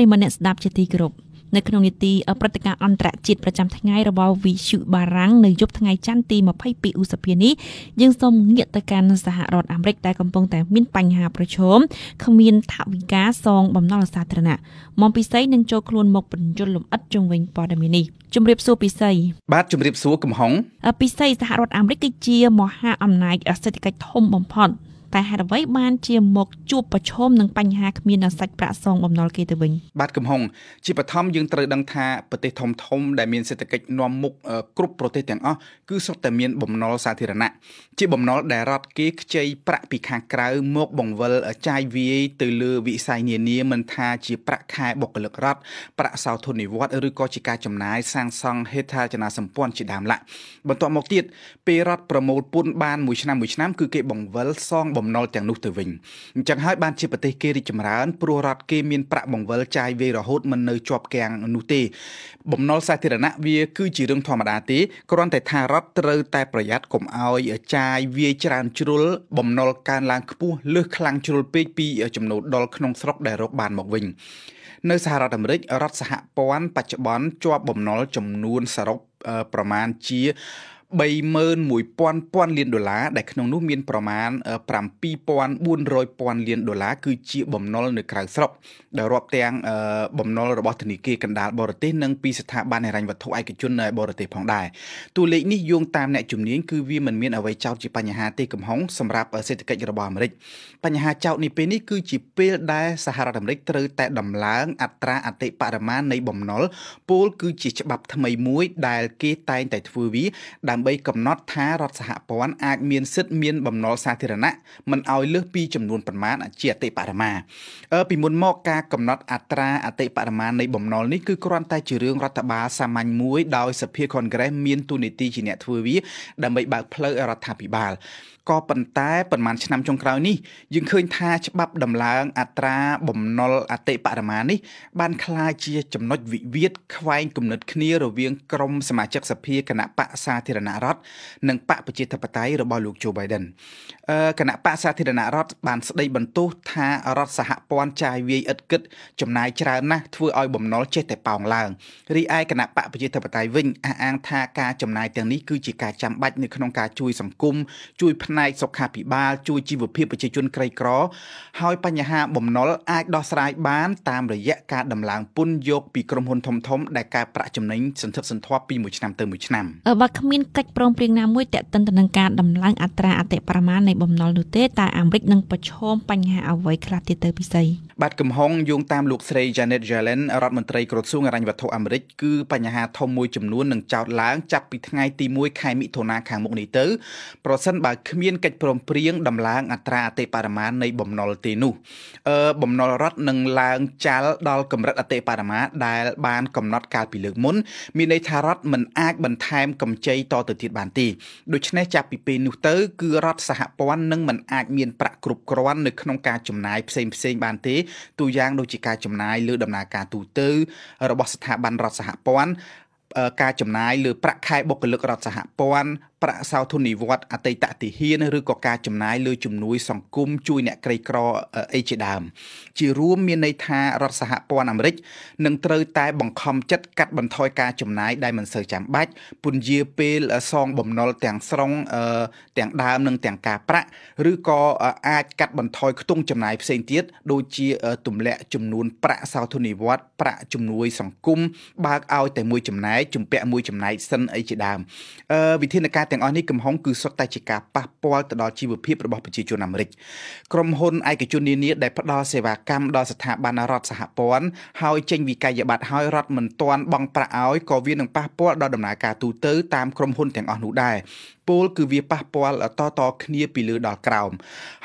ប្រិមអ្នកស្ដាប់ជាទីគោរពនៅក្នុងនីតិព្រឹត្តិការណ៍អន្តរជាតិប្រចាំថ្ងៃរបស់វិទ្យុបារាំងនៅយប់ថ្ងៃច័ន្ទទី22ឧសភានេះយើងសូមងាកទៅកាន់សហរដ្ឋអាមេរិកដែលកំពុងតែមានបញ្ហាប្រឈមគ្មានថវិកាសង បំណុលសាធារណៈមកពិសីនឹងចូលខ្លួនមកបញ្យលលំអិតជុំវិញព័ត៌មាននេះជំរាបសួរពិសីបាទជំរាបសួរកំហុងពិសីសហរដ្ឋអាមេរិកគឺជាមហាអំណាចសេដ្ឋកិច្ចធំបំផុតតែហេតុអ្វីបានជាមកជួបប្រឈមនឹងបញ្ហាគ្មានសាច់ប្រាក់សងបំណុលគេទៅវិញបាទកំហុង ជាបឋមយើងត្រូវដឹងថាប្រទេសធំធំដែលមានសេដ្ឋកិច្ចនាំមុខគ្រប់ប្រទេសទាំងអស់គឺសុទ្ធតែមានបំណុលសាធារណៈជាបំណុលដែលរដ្ឋគេខ្ចីប្រាក់ពីខាងក្រៅមកបង្វិលចាយវាយទៅលើវិស័យនានាមិនថា ជាប្រាក់ខែបុគ្គលិករដ្ឋប្រាក់សោធននិវត្តន៍ឬក៏ជាការចំណាយសាងសង់ហេដ្ឋារចនាសម្ព័ន្ធជាដើមឡាបន្ទាប់មកទៀតពេលរដ្ឋប្រមូលពន្ធបានមួយឆ្នាំមួយឆ្នាំគឺគេបង្វិលសងបំបំណុលទាំងនោះទៅវិញអញ្ចឹងហើយបានជាប្រទេសគេរីកចម្រើនព្រោះរដ្ឋគេមានប្រាក់បង្វិលចាយវាយរហូតមិននៅជាប់គាំងនោះទេបំណុលសាធារណៈវាគឺជារឿងធម្មតាទេគ្រាន់តែថារដ្ឋត្រូវតែប្រយ័ត្នកុំឲ្យចាយវាយច្រើនជ្រុលបំណុលកើនឡើងខ្ពស់លើសខ្លាំងជ្រុលពេកពីចំណូលដុលក្នុងស្រុកដែលរកបានមកវិញនៅសហរដ្ឋអាមេរិករដ្ឋសហព័ន្ធបច្ចុប្បន្នជាប់បំណុលចំនួនសរុបប្រមាណជា31,000ពាន់លានដុល្លារដែលក្នុងនោះមានប្រមាណ7,400ពាន់លានដុល្លារគឺជាបំណុលនៅក្រៅស្រុកដែលរាប់ទាំងបំណុលរបស់ធនាគារកណ្ដាលបរទេសនិងពីស្ថាប័នហិរញ្ញវត្ថុឯកជននៅបរទេសផងដែរតួលេខនេះយោងតាមអ្នកជំនាញគឺវាមិនមានអ្វីចោតជាបញ្ហាទេកំហុងសម្រាប់សេដ្ឋកិច្ចរបស់អាមេរិកបញ្ហាចោតនេះពេលនេះគឺជាពេលដែលសហរដ្ឋអាមេរិកត្រូវតែដំឡើងអត្រាអតិបរមានៃបំណុលពលគឺជាច្បាប់ថ្មីមួយដែលគេតែងតែធ្វើវាដើម្បីដើម្បីកំណត់ថារដ្ឋសហព័ន្ធអាចមានសិទ្ធិមានបំណុលសាធារណៈមិនឲ្យលើសពីចំនួនប្រមាណជាអតិបរមាពីមុនមកការកំណត់អត្រាអតិបរមានៃបំណុលនេះគឺគ្រាន់តែជារឿងរដ្ឋបាលសាមញ្ញមួយដោយសភា Congress មានទូនីតិជាអ្នកធ្វើវាដើម្បីបើកផ្លូវឲ្យរដ្ឋាភិបាលក៏ប៉ុន្តែប្រហែលឆ្នាំចុងក្រោយនេះយើងឃើញ ថាច្បាប់ដំឡើងអត្រាបំណុលអតិបរមានេះបានក្លាយជា ចំណុចវិវាទខ្វែងគំនិតគ្នារវាងក្រុមសមាជិកសភាគណៈបកសាធារណរដ្ឋនិងបកប្រជាធិបតេយ្យរបស់លោកជូបៃដិនគណៈបកសាធារណរដ្ឋបានស្ដីបន្ទោសថារដ្ឋសហព័ន្ធចាយវាយឥតគិតចំណាយច្រើនណាស់ធ្វើឲ្យបំណុលចេះតែប៉ោងឡើងរីឯគណៈបកប្រជាធិបតេយ្យវិញអះអាង ថាការចំណាយទាំងនេះគឺជាការចាំបាច់នៅក្នុងការជួយសង្គមជួយផ្នែកផ្នែកសុខាភិបាលជួយជីវភាពប្រជាជនក្រីក្រហើយបញ្ហាបំណុលអាចដោះស្រាយបានតាម រយៈការដំឡើងពន្ធយកពីក្រុមហ៊ុនធំៗដែលការប្រាក់ចំណេញសន្ធឹកសន្ធាប់ពីមួយឆ្នាំទៅមួយឆ្នាំបើគ្មានកិច្ចព្រមព្រៀងណាមួយទាក់ទិនទៅនឹងការដំឡើងអត្រាអតិបរមានៃបំណុលនោះទេតើអាមេរិកនឹងប្រឈមបញ្ហាអ្វីខ្លះទៀតទៅពិសីបាត់កំហុងយោងតាមលោកស្រី Janet Yellen រដ្ឋមន្ត្រីក្រសួងអរញ្ញវត្ថុអាមេរិកគឺបញ្ហាធំមួយចំនួននឹងចោទឡើងចាប់ពីថ្ងៃទី1ខែមិថុនាខាងមុខនេះទៅប្រសិនបើគ្មានកិច្ចព្រមព្រៀងដំឡើងអត្រាអតិបរមា នៃ បំណុលទេនោះអឺបំណុលរដ្ឋនឹងឡើងចាល់ដល់កម្រិតអតិបរមា ដែលបានកំណត់កាលពីលើកមុនមានន័យថារដ្ឋមិនអាចបន្ថែមកម្ចីតទៅទៀតបានទេដូច្នេះចាប់ពីពេលនោះទៅគឺរដ្ឋសហព័ន្ធនឹងមិនអាចមានប្រាក់គ្រប់គ្រាន់នៅក្នុងការចំណាយផ្សេងផ្សេងបានទេទូយ៉ាងដូចជាការចំណាយលើដំណើរការទូទៅ របស់ស្ថាប័នរដ្ឋសហព័ន្ធការចំណាយលើប្រាក់ខែបុគ្គលិករដ្ឋសហព័ន្ធប្រាក់សោធននិវត្តអតីតទាហានឬក៏ការចំណាយលើជំនួយ សង្គមជួយអ្នកក្រីក្រអីជាដើមជារួមមានន័យថារដ្ឋសហព័ន្ធអាមេរិកនឹងត្រូវតែបង្ខំចិត្តកាត់បន្ថយការចំណាយដែលមិនសូវចាំបាច់ពន្យាពេលសងបំណុលទាំងស្រុងទាំងដើមនិងទាំងការប្រាក់ឬក៏អាចកាត់បន្ថយខ្ទង់ចំណាយផ្សេងទៀតដូចជាទម្លាក់ចំនួន ប្រាក់សោធននិវត្តប្រាក់ជំនួយសង្គមបើកឲ្យតែមួយចំណែកជំពាក់មួយចំណែកសិនអីជាដើមវិធានការទាំងអស់នេះកំហុងគឺសុទ្ធតែជាការប៉ះពាល់ទៅដល់ជីវភាពរបស់ប្រជាជនអាមេរិកក្រុមហ៊ុនឯកជននានាដែលផ្ដល់សេវាកម្មដល់ស្ថាប័នរដ្ឋសហព័ន្ធហើយចេញវិក័យប័ត្រឲ្យរដ្ឋមិនទាន់បង់ប្រាក់ឲ្យក៏វានឹងប៉ះពាល់ដល់ដំណើរការទូទៅតាមក្រុមហ៊ុនទាំងអស់នោះដែរពលគឺវាប៉ះពាល់តតគ្នាពីលើដល់ក្រោម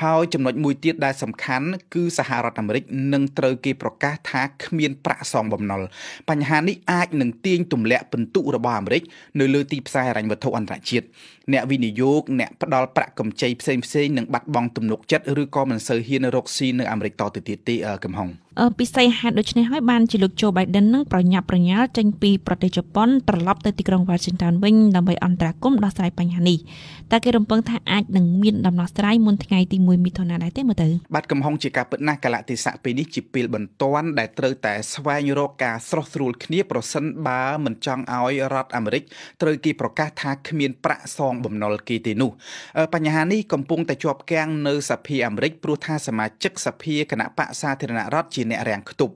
ហើយចំណុចមួយទៀតដែលសំខាន់ គឺសហរដ្ឋអាមេរិកនឹងត្រូវគេប្រកាស ថាគ្មានប្រាក់សងបំណុលបញ្ហានេះអាចនឹងទាញទម្លាក់ពិន្ទុរបស់អាមេរិកនៅលើទីផ្សារហិរញ្ញវត្ថុអន្តរជាតិអ្នកវិនិយោគអ្នកផ្ដល់ប្រាក់កម្ចីផ្សេងៗនឹងបាត់បង់ទំនុកចិត្តឬក៏មិនសូវហ៊ានរកស៊ីនៅអាមេរិកតទៅទៀតទេកំហុង។ពិសេសហេតុដូច្នេះហើយបានជាលោកโจ Biden នឹងប្រញាប់ប្រញាល់ចេញពីប្រទេសជប៉ុន ត្រឡប់ទៅទីក្រុង Washington វិញដើម្បីអន្តរាគមន៍ដោះស្រាយបញ្ហានេះតើគេរំពឹងថាអាចនឹងមានដំណោះស្រាយមុនថ្ងៃទី1មិថុនាដែរទេមើលទៅបាទកំហុងជាការពិតណាស់កាលៈទេសៈពេលនេះជាពេលបន្ទាន់ដែលត្រូវតែស្វែងរកការស្រោះស្រួលគ្នា ប្រសិនបើមិនចង់ឲ្យរដ្ឋអាមេរិកត្រូវគេប្រកាសថាគ្មានប្រាក់សងបំណុលគេទេនោះបញ្ហានេះកំពុងតែជាប់គាំងនៅសភាអាមេរិកព្រោះថាសមាជិកសភាគណៈបកសាធារណរដ្ឋជាអ្នករាំងខ្ទប់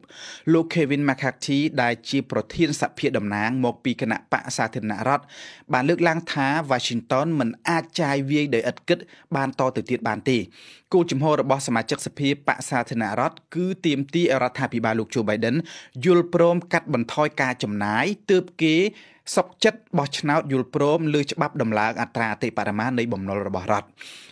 លោក Kevin McCarthy ដែលជាប្រធានសភាតំណាង មកពីគណៈបកសាធារណរដ្ឋបានលើកឡើង ថា Washington មិនអាចចាយវាយដោយឥតគិតបានតទៅទៀតបានទេគោលជំហររបស់សមាជិកសភាបកសាធារណរដ្ឋគឺទាមទាររដ្ឋាភិបាលលោក Joe Biden យល់ព្រមកាត់បន្ថយការចំណាយទើបគេសុកចិត្តបោះឆ្នោតយល់ព្រមលើច្បាប់ដំឡើងអត្រាអតិបរមានៃបំណុលរបស់រដ្ឋ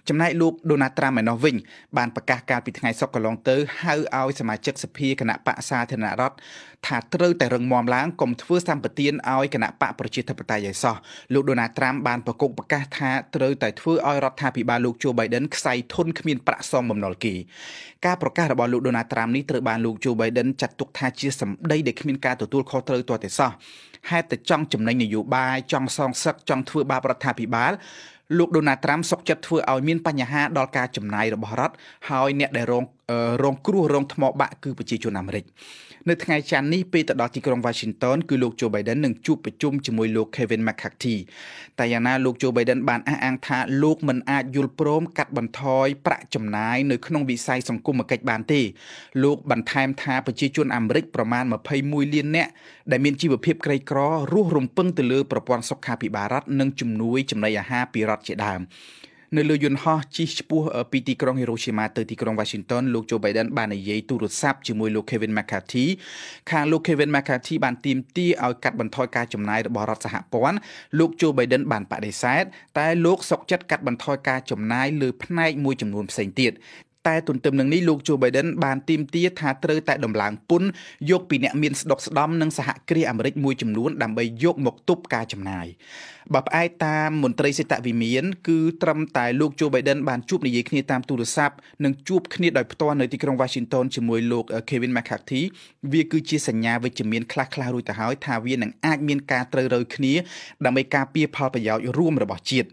ចំណែកលោកដូណាត្រាំឯណោះវិញ បានប្រកាសកាលពីថ្ងៃសុក្រកន្លងទៅហៅឲ្យសមាជិកសភាគណៈបកសាធារណរដ្ឋថាត្រូវតែរឹងមាំឡើងកុំធ្វើសម្បទានឲ្យគណៈបកប្រជាធិបតេយ្យឲ្យសោះលោកដូណាត្រាំបានប្រកុកប្រកាសថាត្រូវតែធ្វើឲ្យរដ្ឋាភិបាលលោកជូបៃដិនខ្សែធនគ្មានប្រាក់សងបំណុលគេការប្រកាសរបស់លោកដូណាត្រាំនេះត្រូវបានលោកជូបៃដិនចាត់ទុកថាជាសម្ដីដែលគ្មានការទទួលខុសត្រូវទាល់តែសោះហេតុតែចង់ចំណេញនយោបាយចង់សងសឹកចង់ធ្វើបាបរដ្ឋាភិបាលលោកដូណាល់ត្រាំសុកចិត្តធ្វើឲ្យមានបញ្ហាដល់ការចំណាយរបស់រដ្ឋហើយអ្នកដែលរង រងគ្រោះរងថ្មបាក់គឺប្រជាជនអាមេរិកនៅថ្ងៃច័ន្ទនេះពេលទៅដល់ទីក្រុង Washington គឺលោក Joe Biden នឹងជួបប្រជុំជាមួយលោក Kevin McCarthy តែយ៉ាងណាលោក Joe Biden បានអះអាងថាលោកមិនអាចយល់ព្រមកាត់បន្ថយប្រាក់ចំណាយនៅក្នុងវិស័យសង្គមគិច្ចបានទេលោកបន្ថែមថាប្រជាជនអាមេរិកប្រមាណ21លាននាក់ដែលមានជីវភាពក្រីក្ររស់រំពឹងទៅលើប្រព័ន្ធសុខាភិបាលរដ្ឋនិងជំនួយចំណីអាហារពីរដ្ឋជាដើមនៅលើយន្តហោះជិះឆ្ពោះពីទីក្រុង Hiroshima ទៅទីក្រុង Washington លោក Joe Biden បាននិយាយទូរស័ព្ទជាមួយលោក Kevin McCarthy ខាងលោក Kevin McCarthy បានទាមទារឲ្យកាត់បន្ថយការចំណាយរបស់រដ្ឋសហព័ន្ធលោក Joe Biden បានបដិសេធតែលោកសុកចិត្តកាត់បន្ថយការចំណាយលើផ្នែកមួយចំនួនផ្សេងទៀតតែទន្ទឹមនឹងនេះលោកជូបៃដិនបានទីមទាថាត្រូវតែដំឡើងពន្ធយកពីអ្នកមានស្ដុកស្ដំនិងសហគ្រាសអាមេរិកមួយចំនួនដើម្បីយកមកទប់ការចំណាយបើផ្អែកតាមមន្ត្រីសេដ្ឋវិមានគឺត្រឹមតែលោកជូបៃដិនបានជួបនិយាយគ្នាតាមទូរស័ព្ទនិងជួបគ្នាដោយផ្ទាល់នៅទីក្រុង Washington ជាមួយលោក Kevin McCarthy វាគឺជាសញ្ញាវិជ្ជមានខ្លះៗរួចទៅហើយថាវានឹងអាចមានការត្រូវរើគ្នាដើម្បីការពារផលប្រយោជន៍រួមរបស់ជាតិ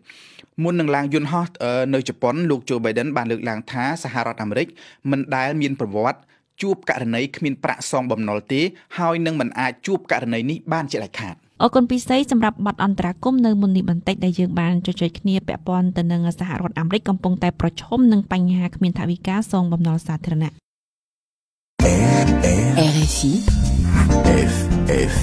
មុននឹងឡើងយន្តហោះនៅជប៉ុនលោកជូបៃដិនបានលើកឡើងថាសហរដ្ឋអាមេរិកមិនដែល មានប្រវត្តិជួបករណីគ្មានប្រាក់សងបំណុលទេហើយនឹងមិនអាចជួបករណីនេះបានជាដាច់ខាតអរគុណពិសេសសម្រាប់ប័ណ្ណអន្តរាគមនៅមុននេះបន្តិចដែលយើង បានជជែកគ្នាពាក់ព័ន្ធទៅនឹងសហរដ្ឋអាមេរិកកំពុងតែប្រឈមនឹងបញ្ហាគ្មានថវិកាសងបំណុលសាធារណៈ RFI FF